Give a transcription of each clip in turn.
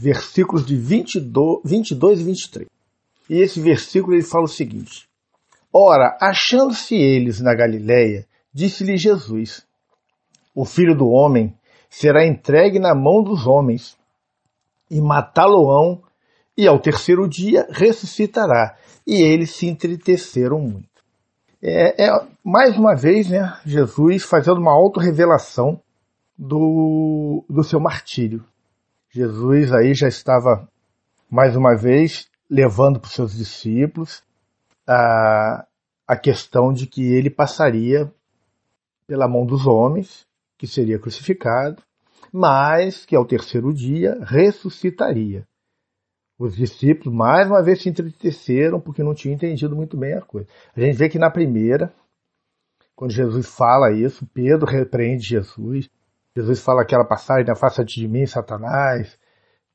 versículos de 22, 22 e 23. E esse versículo ele fala o seguinte: Ora, achando-se eles na Galiléia, disse-lhe Jesus: O filho do homem será entregue na mão dos homens, e matá-lo-ão, e ao terceiro dia ressuscitará. E eles se entristeceram muito. É, é, mais uma vez, né, Jesus fazendo uma auto-revelação do, do seu martírio. Jesus aí já estava, mais uma vez, levando para os seus discípulos a, a questão de que ele passaria pela mão dos homens, que seria crucificado, mas que ao terceiro dia ressuscitaria. Os discípulos mais uma vez se entristeceram porque não tinham entendido muito bem a coisa. A gente vê que na primeira, quando Jesus fala isso, Pedro repreende Jesus, Jesus fala aquela passagem, né? Faça-te de mim, Satanás,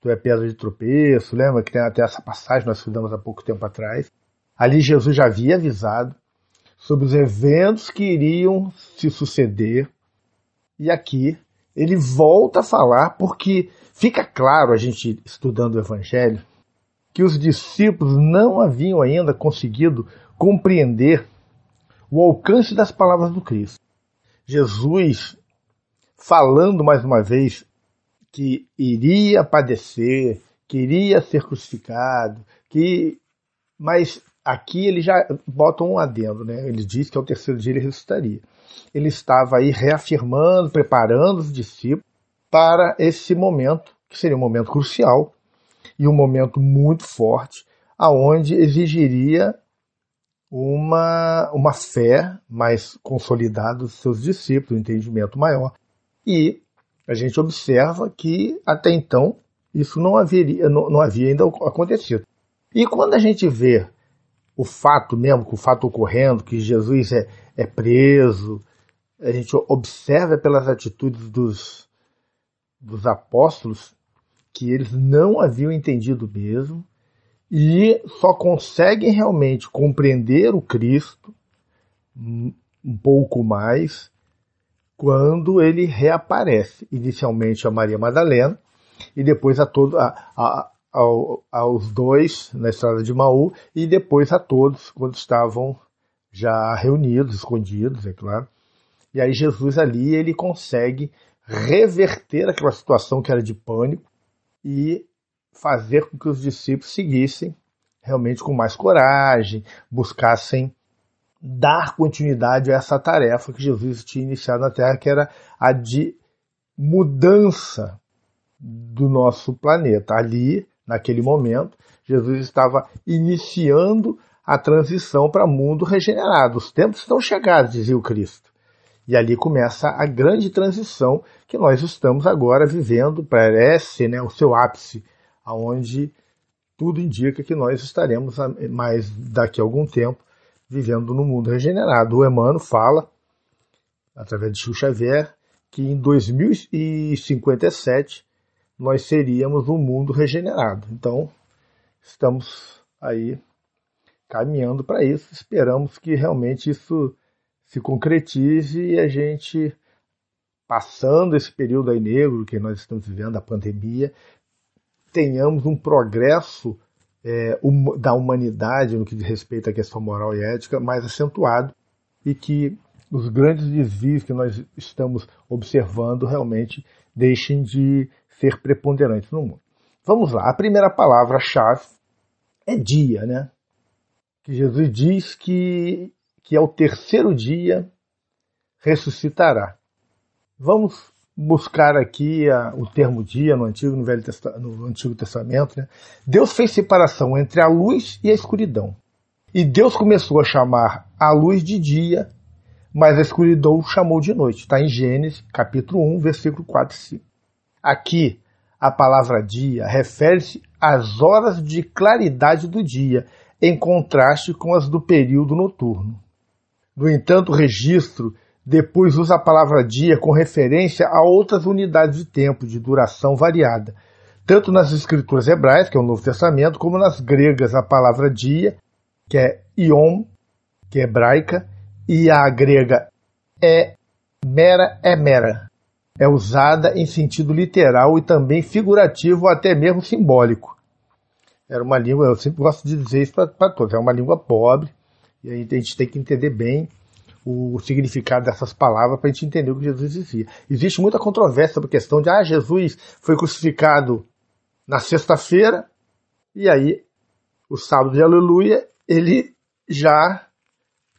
tu é pedra de tropeço, lembra que tem até essa passagem nós estudamos há pouco tempo atrás. Ali Jesus já havia avisado sobre os eventos que iriam se suceder. E aqui ele volta a falar porque fica claro a gente estudando o evangelho que os discípulos não haviam ainda conseguido compreender o alcance das palavras do Cristo. Jesus falando mais uma vez que iria padecer, que iria ser crucificado, que mas aqui ele já bota um adendo, né? Ele diz que ao terceiro dia ele ressuscitaria. Ele estava aí reafirmando, preparando os discípulos para esse momento, que seria um momento crucial e um momento muito forte, aonde exigiria uma, uma fé mais consolidada dos seus discípulos, um entendimento maior, e a gente observa que até então isso não, haveria, não, não havia ainda acontecido. E quando a gente vê o fato mesmo, o fato ocorrendo, que Jesus é, é preso, a gente observa pelas atitudes dos, dos apóstolos que eles não haviam entendido mesmo e só conseguem realmente compreender o Cristo um pouco mais quando ele reaparece, inicialmente a Maria Madalena e depois a todo, a, a, aos dois na estrada de Maú e depois a todos quando estavam já reunidos, escondidos, é claro. E aí Jesus ali ele consegue reverter aquela situação que era de pânico e fazer com que os discípulos seguissem realmente com mais coragem, buscassem dar continuidade a essa tarefa que Jesus tinha iniciado na Terra, que era a de mudança do nosso planeta. Ali, naquele momento, Jesus estava iniciando a transição para mundo regenerado. Os tempos estão chegados, dizia o Cristo. E ali começa a grande transição que nós estamos agora vivendo, parece né, o seu ápice, aonde tudo indica que nós estaremos mais daqui a algum tempo vivendo no mundo regenerado. O Emmanuel fala, através de Chico Xavier, que em 2057 nós seríamos um mundo regenerado. Então, estamos aí caminhando para isso. Esperamos que realmente isso se concretize e a gente, passando esse período aí negro que nós estamos vivendo, a pandemia, tenhamos um progresso é, da humanidade no que diz respeito à questão moral e ética mais acentuado e que os grandes desvios que nós estamos observando realmente deixem de ser preponderantes no mundo. Vamos lá, a primeira palavra-chave é dia, né? Que Jesus diz que, que ao terceiro dia ressuscitará. Vamos buscar aqui a, o termo dia no Antigo, no Velho no Antigo Testamento, né? Deus fez separação entre a luz e a escuridão. E Deus começou a chamar a luz de dia, mas a escuridão chamou de noite. Está em Gênesis, capítulo 1, versículo 4 e 5. Aqui, a palavra dia refere-se às horas de claridade do dia, em contraste com as do período noturno. No entanto, o registro depois usa a palavra dia com referência a outras unidades de tempo, de duração variada. Tanto nas escrituras hebraicas, que é o Novo Testamento, como nas gregas, a palavra dia, que é iom, que é hebraica, e a grega é mera é mera. É usada em sentido literal e também figurativo, até mesmo simbólico. Era uma língua, eu sempre gosto de dizer isso para todos, é uma língua pobre, e a gente tem que entender bem o significado dessas palavras para a gente entender o que Jesus dizia. Existe muita controvérsia sobre a questão de ah, Jesus foi crucificado na sexta-feira e aí o sábado de aleluia ele já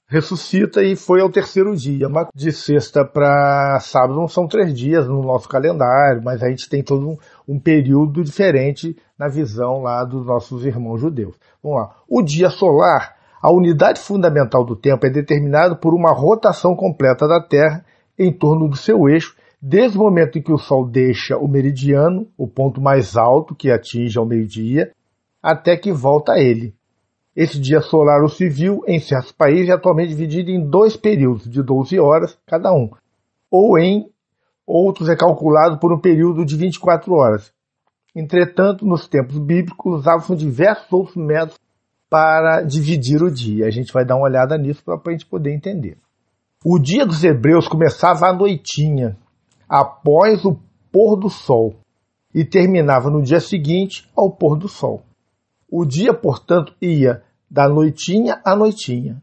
ressuscita e foi ao terceiro dia. Mas de sexta para sábado não são três dias no nosso calendário, mas a gente tem todo um, um, período diferente na visão lá dos nossos irmãos judeus. Vamos lá. O dia solar a unidade fundamental do tempo é determinada por uma rotação completa da Terra em torno do seu eixo, desde o momento em que o Sol deixa o meridiano, o ponto mais alto que atinge ao meio-dia, até que volta a ele. Esse dia solar ou civil, em certos países, é atualmente dividido em dois períodos de 12 horas cada um, ou em outros é calculado por um período de 24 horas. Entretanto, nos tempos bíblicos usavam diversos outros métodos para dividir o dia. A gente vai dar uma olhada nisso para a gente poder entender. O dia dos hebreus começava à noitinha, após o pôr do sol, e terminava no dia seguinte ao pôr do sol. O dia, portanto, ia da noitinha à noitinha.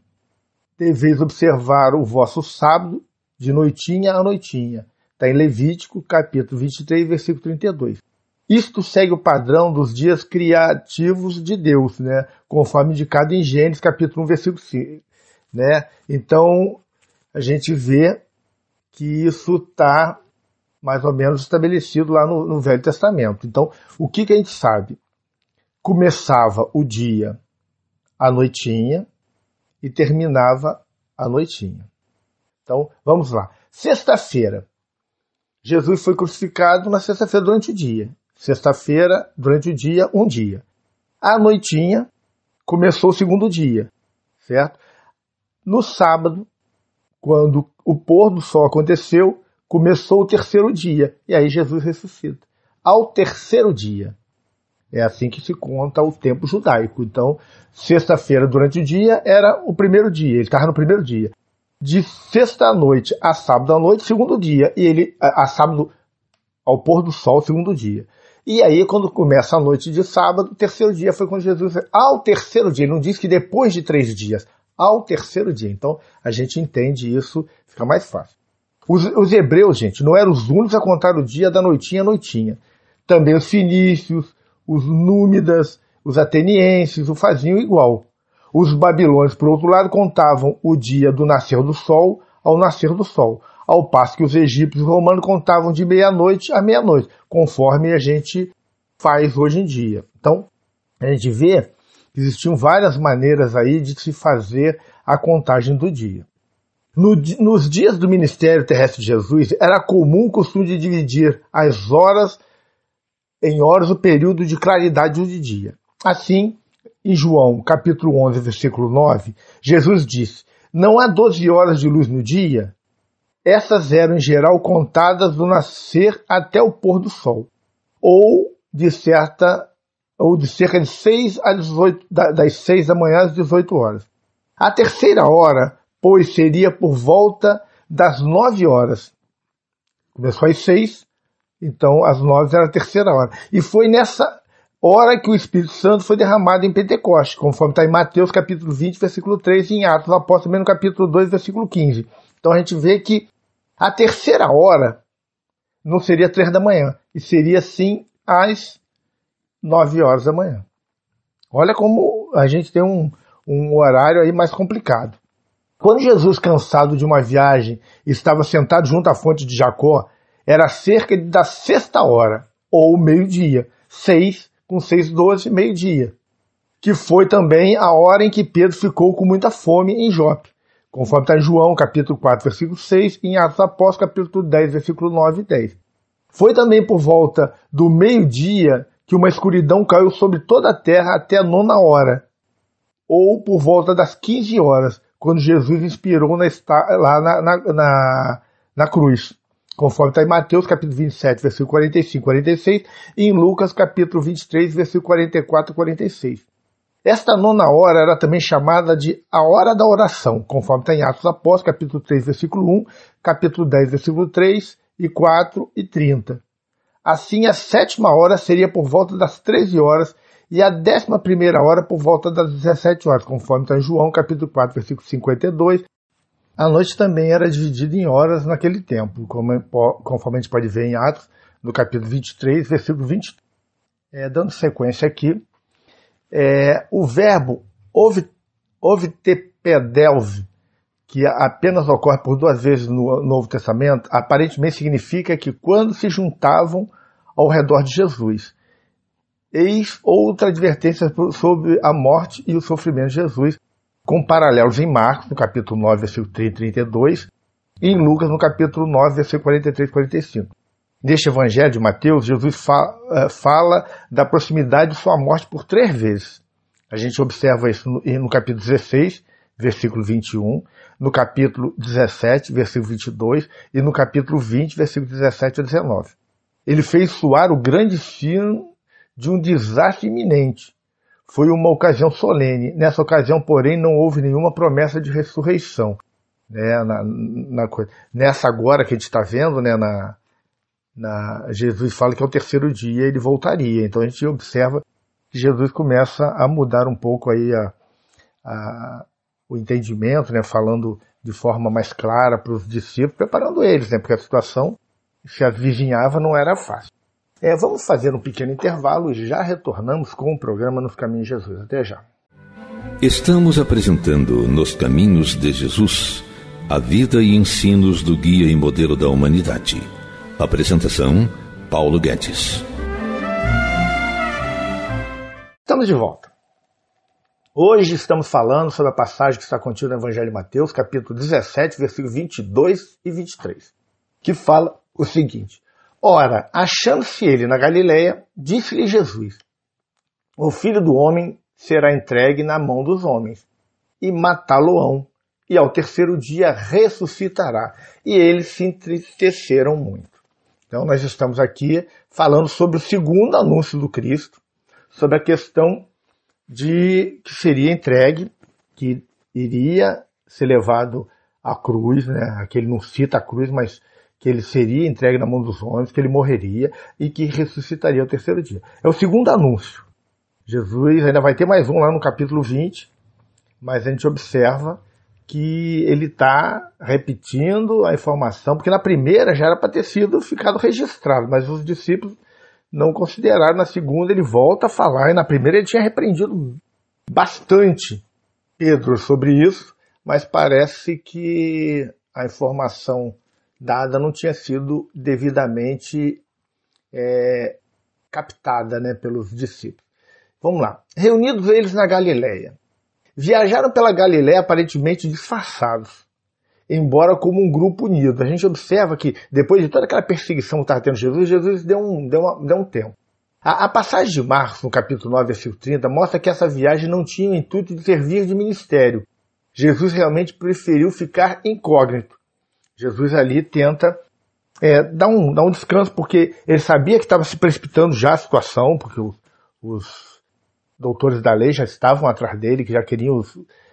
Deveis observar o vosso sábado de noitinha à noitinha. Está em Levítico, capítulo 23, versículo 32. Isto segue o padrão dos dias criativos de Deus, né? conforme indicado em Gênesis capítulo 1, versículo 5. Né? Então, a gente vê que isso está mais ou menos estabelecido lá no, no Velho Testamento. Então, o que, que a gente sabe? Começava o dia à noitinha e terminava à noitinha. Então, vamos lá. Sexta-feira. Jesus foi crucificado na sexta-feira durante o dia. Sexta-feira, durante o dia, um dia. À noitinha, começou o segundo dia, certo? No sábado, quando o pôr do sol aconteceu, começou o terceiro dia. E aí Jesus ressuscita. Ao terceiro dia. É assim que se conta o tempo judaico. Então, sexta-feira durante o dia era o primeiro dia, ele estava no primeiro dia. De sexta noite a sábado à noite, segundo dia, e ele a, a sábado ao pôr do sol, segundo dia. E aí, quando começa a noite de sábado, o terceiro dia foi quando Jesus. Ao terceiro dia, não diz que depois de três dias, ao terceiro dia. Então, a gente entende isso, fica mais fácil. Os, os hebreus, gente, não eram os únicos a contar o dia da noitinha à noitinha. Também os fenícios, os númidas, os atenienses o faziam igual. Os babilônios, por outro lado, contavam o dia do nascer do sol ao nascer do sol ao passo que os egípcios e romanos contavam de meia-noite a meia-noite, conforme a gente faz hoje em dia. Então, a gente vê que existiam várias maneiras aí de se fazer a contagem do dia. No, nos dias do ministério terrestre de Jesus, era comum o costume de dividir as horas em horas o período de claridade do dia. Assim, em João, capítulo 11, versículo 9, Jesus disse: Não há 12 horas de luz no dia, essas eram em geral contadas do nascer até o pôr do sol, ou de certa ou de cerca de 6 às 18, das 6 da manhã às 18 horas. A terceira hora, pois, seria por volta das 9 horas. Começou às 6, então às 9 era a terceira hora. E foi nessa hora que o Espírito Santo foi derramado em Pentecostes, conforme está em Mateus capítulo 20, versículo 3, e em Atos Apóstolos, também no capítulo 2, versículo 15. Então a gente vê que a terceira hora não seria três da manhã, e seria sim às nove horas da manhã. Olha como a gente tem um, um horário aí mais complicado. Quando Jesus, cansado de uma viagem, estava sentado junto à fonte de Jacó, era cerca da sexta hora, ou meio-dia, seis com seis, doze, meio-dia, que foi também a hora em que Pedro ficou com muita fome em Jope conforme está em João, capítulo 4, versículo 6, e em Atos Apóstolos, capítulo 10, versículo 9 e 10. Foi também por volta do meio-dia que uma escuridão caiu sobre toda a terra até a nona hora, ou por volta das 15 horas, quando Jesus inspirou na, lá na, na, na, na cruz conforme está em Mateus capítulo 27, versículo 45 46, e em Lucas capítulo 23, versículo 44 e 46. Esta nona hora era também chamada de a hora da oração, conforme está em Atos Apóstolos, capítulo 3, versículo 1, capítulo 10, versículo 3 e 4 e 30. Assim, a sétima hora seria por volta das 13 horas e a décima primeira hora por volta das 17 horas, conforme está em João, capítulo 4, versículo 52. A noite também era dividida em horas naquele tempo, é conforme a gente pode ver em Atos, no capítulo 23, versículo 20. É, dando sequência aqui, é, o verbo ovtepedelv, que apenas ocorre por duas vezes no Novo Testamento, aparentemente significa que quando se juntavam ao redor de Jesus. Eis outra advertência sobre a morte e o sofrimento de Jesus, com paralelos em Marcos, no capítulo 9, versículo 30 e 32, e em Lucas, no capítulo 9, versículo 43 e 45. Neste Evangelho de Mateus, Jesus fala, eh, fala da proximidade de sua morte por três vezes. A gente observa isso no, no capítulo 16, versículo 21, no capítulo 17, versículo 22 e no capítulo 20, versículo 17 a 19. Ele fez soar o grande sino de um desastre iminente. Foi uma ocasião solene. Nessa ocasião, porém, não houve nenhuma promessa de ressurreição. Né, na, na, nessa agora que a gente está vendo, né, na, na, Jesus fala que ao terceiro dia ele voltaria. Então a gente observa que Jesus começa a mudar um pouco aí a, a, o entendimento, né, falando de forma mais clara para os discípulos, preparando eles, né, porque a situação se avizinhava não era fácil. É, vamos fazer um pequeno intervalo e já retornamos com o programa Nos Caminhos de Jesus. Até já. Estamos apresentando Nos Caminhos de Jesus, a vida e ensinos do guia e modelo da humanidade Apresentação: Paulo Guedes. Estamos de volta. Hoje estamos falando sobre a passagem que está contida no Evangelho de Mateus, capítulo 17, versículos 22 e 23, que fala o seguinte: Ora, achando-se ele na Galileia, disse-lhe Jesus: O filho do homem será entregue na mão dos homens, e matá-lo-ão, e ao terceiro dia ressuscitará. E eles se entristeceram muito. Então, nós estamos aqui falando sobre o segundo anúncio do Cristo, sobre a questão de que seria entregue, que iria ser levado à cruz, né? Aquele ele não cita a cruz, mas que ele seria entregue na mão dos homens, que ele morreria e que ressuscitaria ao terceiro dia. É o segundo anúncio. Jesus ainda vai ter mais um lá no capítulo 20, mas a gente observa que ele está repetindo a informação, porque na primeira já era para ter sido ficado registrado, mas os discípulos não consideraram. Na segunda ele volta a falar, e na primeira ele tinha repreendido bastante Pedro sobre isso, mas parece que a informação dada não tinha sido devidamente é, captada né, pelos discípulos. Vamos lá. Reunidos eles na Galileia, viajaram pela Galiléia aparentemente disfarçados, embora como um grupo unido. A gente observa que, depois de toda aquela perseguição que estava tendo Jesus, Jesus deu um, deu uma, deu um tempo. A, a passagem de Marcos, no capítulo 9, versículo 30, mostra que essa viagem não tinha o intuito de servir de ministério. Jesus realmente preferiu ficar incógnito. Jesus ali tenta é, dar, um, dar um descanso, porque ele sabia que estava se precipitando já a situação, porque os, os doutores da lei já estavam atrás dele, que já queriam,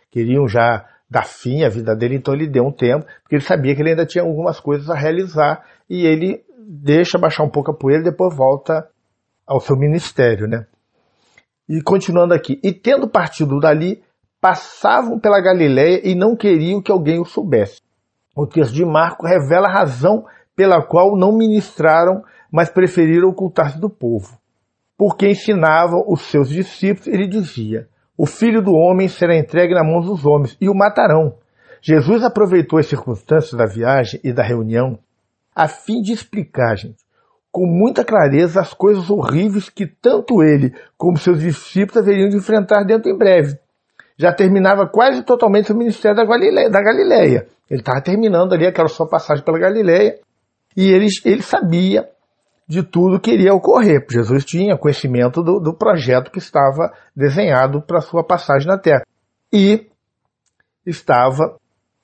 queriam já dar fim à vida dele, então ele deu um tempo, porque ele sabia que ele ainda tinha algumas coisas a realizar, e ele deixa baixar um pouco a poeira e depois volta ao seu ministério, né? E continuando aqui, e tendo partido dali, passavam pela Galileia e não queriam que alguém o soubesse. O texto de Marco revela a razão pela qual não ministraram, mas preferiram ocultar-se do povo porque ensinava os seus discípulos, ele dizia: O filho do homem será entregue na mão dos homens e o matarão. Jesus aproveitou as circunstâncias da viagem e da reunião a fim de explicar, gente, com muita clareza as coisas horríveis que tanto ele como seus discípulos haveriam de enfrentar dentro em breve. Já terminava quase totalmente o ministério da Galileia. Da Galileia. Ele estava terminando ali aquela sua passagem pela Galileia e ele, ele sabia de tudo que iria ocorrer. Jesus tinha conhecimento do, do projeto que estava desenhado para sua passagem na Terra. E estava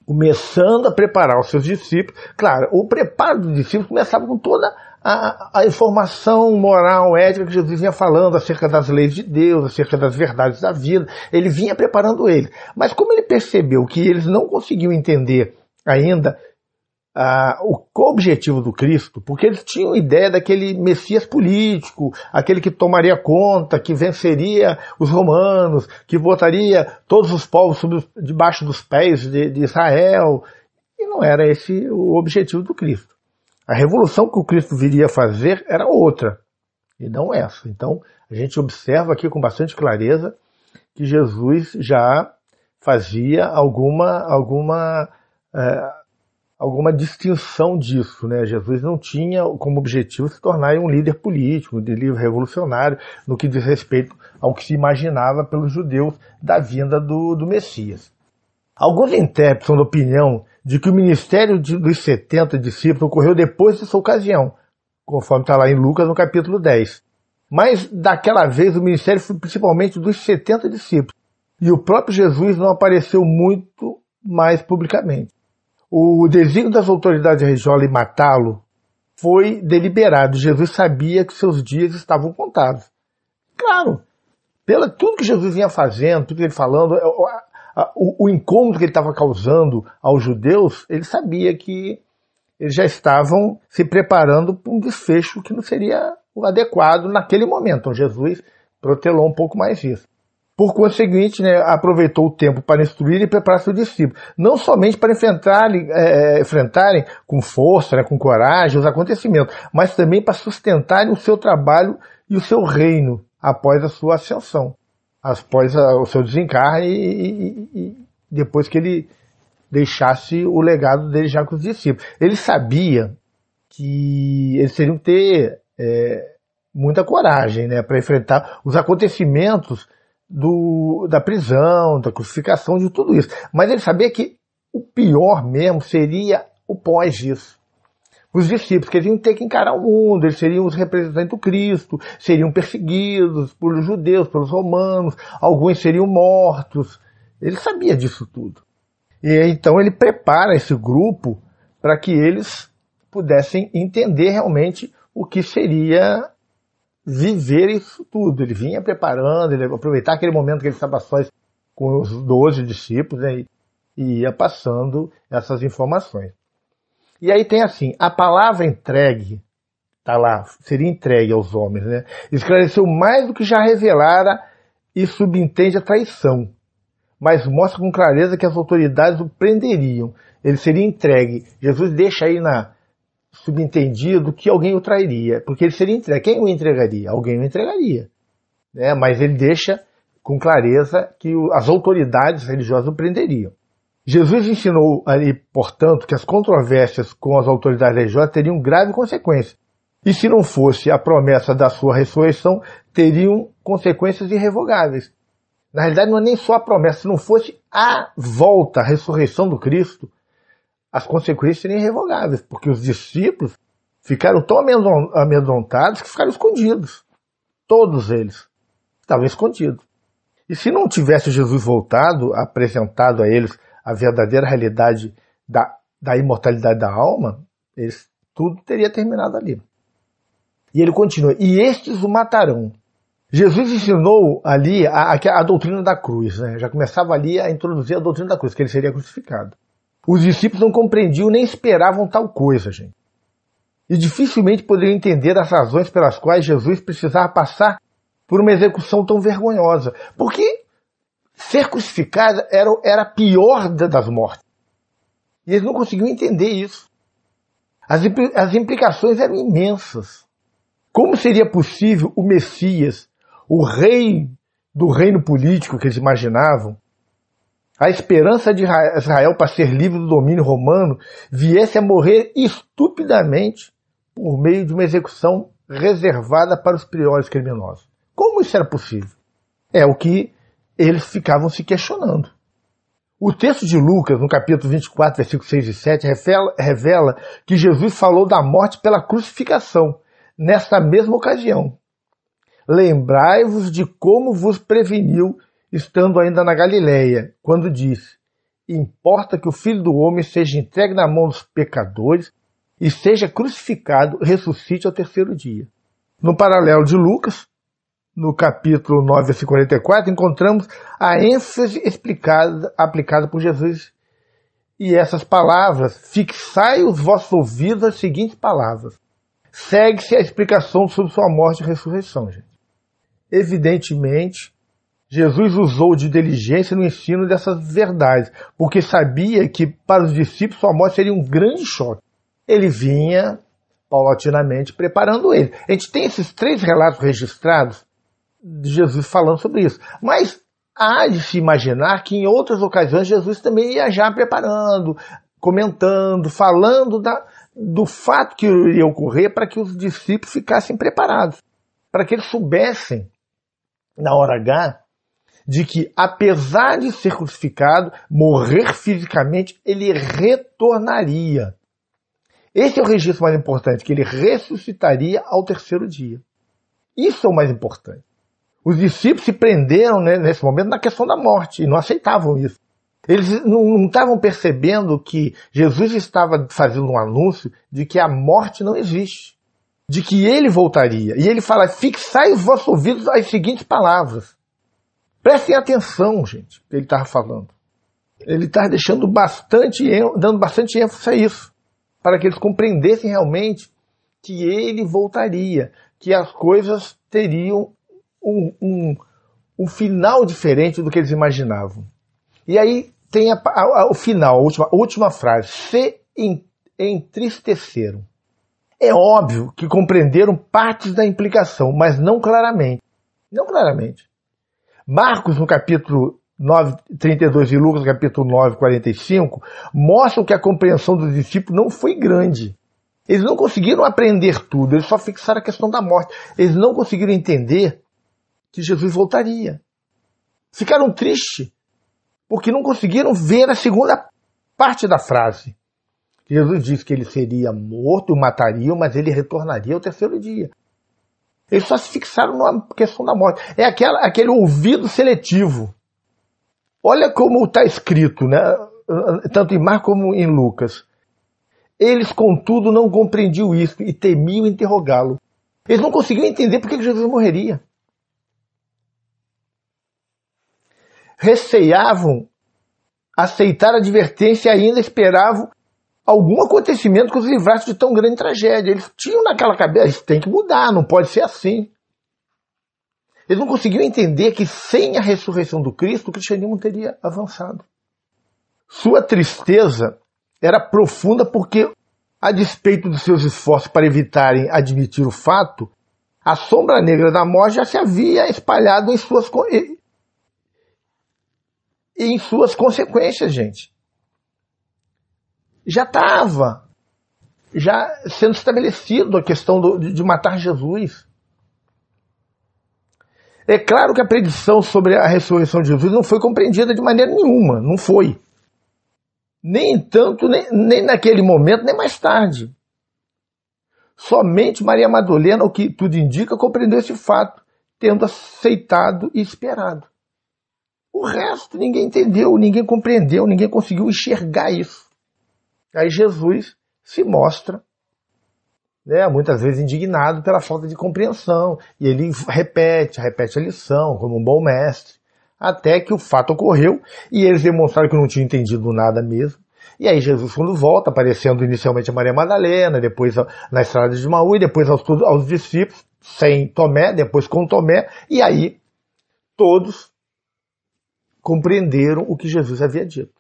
começando a preparar os seus discípulos. Claro, o preparo dos discípulos começava com toda a, a, informação moral, ética que Jesus vinha falando acerca das leis de Deus, acerca das verdades da vida. Ele vinha preparando eles. Mas como ele percebeu que eles não conseguiam entender ainda ah, o objetivo do Cristo, porque eles tinham ideia daquele Messias político, aquele que tomaria conta, que venceria os romanos, que botaria todos os povos debaixo dos pés de, de Israel. E não era esse o objetivo do Cristo. A revolução que o Cristo viria fazer era outra, e não essa. Então, a gente observa aqui com bastante clareza que Jesus já fazia alguma, alguma eh, alguma distinção disso, né? Jesus não tinha como objetivo se tornar um líder político, um líder revolucionário, no que diz respeito ao que se imaginava pelos judeus da vinda do, do Messias. Alguns intérpretes são da opinião de que o ministério de, dos 70 discípulos ocorreu depois dessa ocasião, conforme está lá em Lucas no capítulo 10. Mas daquela vez o ministério foi principalmente dos 70 discípulos, e o próprio Jesus não apareceu muito mais publicamente. O desígnio das autoridades de Rejola em matá-lo foi deliberado. Jesus sabia que seus dias estavam contados. Claro, pela tudo que Jesus vinha fazendo, tudo que ele falando, é, o, o incômodo que ele estava causando aos judeus, ele sabia que eles já estavam se preparando para um desfecho que não seria o adequado naquele momento. Então Jesus protelou um pouco mais isso. Por conseguinte, né, aproveitou o tempo para instruir e preparar seus discípulos, não somente para enfrentarem, é, enfrentarem com força, né, com coragem os acontecimentos, mas também para sustentarem o seu trabalho e o seu reino após a sua ascensão, após a, o seu desencarne e, e, e depois que ele deixasse o legado dele já com os discípulos. Ele sabia que eles teriam que ter é, muita coragem né, para enfrentar os acontecimentos do, da prisão, da crucificação, de tudo isso. Mas ele sabia que o pior mesmo seria o pós disso. Os discípulos que eles iam ter que encarar o mundo, eles seriam os representantes do Cristo, seriam perseguidos pelos judeus, pelos romanos, alguns seriam mortos. Ele sabia disso tudo. E então ele prepara esse grupo para que eles pudessem entender realmente o que seria viver isso tudo. Ele vinha preparando, ele aproveitar aquele momento que ele estava só com os doze discípulos né, e ia passando essas informações. E aí tem assim, a palavra entregue, tá lá, seria entregue aos homens, né? Esclareceu mais do que já revelara e subentende a traição, mas mostra com clareza que as autoridades o prenderiam. Ele seria entregue. Jesus deixa aí na, subentendido que alguém o trairia, porque ele seria entregue. Quem o entregaria? Alguém o entregaria. Né? Mas ele deixa com clareza que as autoridades religiosas o prenderiam. Jesus ensinou ali, portanto, que as controvérsias com as autoridades religiosas teriam grave consequência. E se não fosse a promessa da sua ressurreição, teriam consequências irrevogáveis. Na realidade, não é nem só a promessa, se não fosse a volta, a ressurreição do Cristo, as consequências seriam irrevogáveis, porque os discípulos ficaram tão amedrontados que ficaram escondidos. Todos eles estavam escondidos. E se não tivesse Jesus voltado, apresentado a eles a verdadeira realidade da, da imortalidade da alma, eles, tudo teria terminado ali. E ele continua: E estes o matarão. Jesus ensinou ali a, a, a doutrina da cruz, né? já começava ali a introduzir a doutrina da cruz, que ele seria crucificado. Os discípulos não compreendiam nem esperavam tal coisa, gente. E dificilmente poderiam entender as razões pelas quais Jesus precisava passar por uma execução tão vergonhosa. Porque ser crucificado era, era a pior das mortes. E eles não conseguiam entender isso. As, as implicações eram imensas. Como seria possível o Messias, o rei do reino político que eles imaginavam, a esperança de Israel para ser livre do domínio romano viesse a morrer estupidamente por meio de uma execução reservada para os piores criminosos. Como isso era possível? É o que eles ficavam se questionando. O texto de Lucas, no capítulo 24, versículos 6 e 7, revela, revela que Jesus falou da morte pela crucificação, nessa mesma ocasião. Lembrai-vos de como vos preveniu estando ainda na Galiléia, quando disse: Importa que o filho do homem seja entregue na mão dos pecadores e seja crucificado, ressuscite ao terceiro dia. No paralelo de Lucas, no capítulo 9, versículo 44, encontramos a ênfase explicada, aplicada por Jesus. E essas palavras, fixai os vossos ouvidos às seguintes palavras. Segue-se a explicação sobre sua morte e ressurreição, gente. Evidentemente, Jesus usou de diligência no ensino dessas verdades, porque sabia que para os discípulos sua morte seria um grande choque. Ele vinha paulatinamente preparando ele. A gente tem esses três relatos registrados de Jesus falando sobre isso. Mas há de se imaginar que em outras ocasiões Jesus também ia já preparando, comentando, falando da, do fato que iria ocorrer para que os discípulos ficassem preparados, para que eles soubessem, na hora H, de que, apesar de ser crucificado, morrer fisicamente, ele retornaria. Esse é o registro mais importante, que ele ressuscitaria ao terceiro dia. Isso é o mais importante. Os discípulos se prenderam né, nesse momento na questão da morte e não aceitavam isso. Eles não estavam percebendo que Jesus estava fazendo um anúncio de que a morte não existe, de que ele voltaria. E ele fala: fixai os vossos ouvidos às seguintes palavras. Prestem atenção, gente, que ele estava falando. Ele estava tá deixando bastante, dando bastante ênfase a isso, para que eles compreendessem realmente que ele voltaria, que as coisas teriam um, um, um final diferente do que eles imaginavam. E aí tem a, a, o final, a última, a última frase: se entristeceram. É óbvio que compreenderam partes da implicação, mas não claramente. Não claramente. Marcos, no capítulo 9, 32 e Lucas, no capítulo 9, 45, mostram que a compreensão dos discípulos não foi grande. Eles não conseguiram aprender tudo, eles só fixaram a questão da morte. Eles não conseguiram entender que Jesus voltaria. Ficaram tristes porque não conseguiram ver a segunda parte da frase. Jesus disse que ele seria morto, o matariam, mas ele retornaria ao terceiro dia. Eles só se fixaram numa questão da morte. É aquela, aquele ouvido seletivo. Olha como está escrito, né? tanto em Marcos como em Lucas. Eles, contudo, não compreendiam isso e temiam interrogá-lo. Eles não conseguiam entender por que Jesus morreria. Receiavam aceitar a advertência e ainda esperavam algum acontecimento que os livrasse de tão grande tragédia. Eles tinham naquela cabeça, tem que mudar, não pode ser assim. Eles não conseguiram entender que sem a ressurreição do Cristo, o cristianismo teria avançado. Sua tristeza era profunda porque, a despeito dos seus esforços para evitarem admitir o fato, a sombra negra da morte já se havia espalhado em suas, em suas consequências, gente já estava já sendo estabelecido a questão do, de matar Jesus. É claro que a predição sobre a ressurreição de Jesus não foi compreendida de maneira nenhuma, não foi. Nem tanto, nem, nem naquele momento, nem mais tarde. Somente Maria Madalena, o que tudo indica, compreendeu esse fato, tendo aceitado e esperado. O resto ninguém entendeu, ninguém compreendeu, ninguém conseguiu enxergar isso. Aí Jesus se mostra né, muitas vezes indignado pela falta de compreensão, e ele repete, repete a lição como um bom mestre, até que o fato ocorreu e eles demonstraram que não tinham entendido nada mesmo. E aí Jesus, quando volta, aparecendo inicialmente a Maria Madalena, depois na estrada de Maú, e depois aos, aos discípulos, sem Tomé, depois com Tomé, e aí todos compreenderam o que Jesus havia dito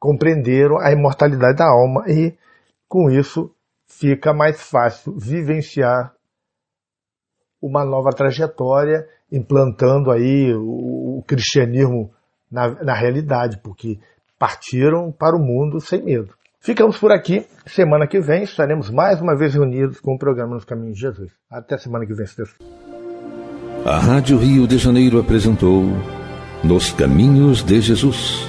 compreenderam a imortalidade da alma e, com isso, fica mais fácil vivenciar uma nova trajetória, implantando aí o, o cristianismo na, na realidade, porque partiram para o mundo sem medo. Ficamos por aqui. Semana que vem estaremos mais uma vez reunidos com o programa Nos Caminhos de Jesus. Até semana que vem, se Deus. A Rádio Rio de Janeiro apresentou Nos Caminhos de Jesus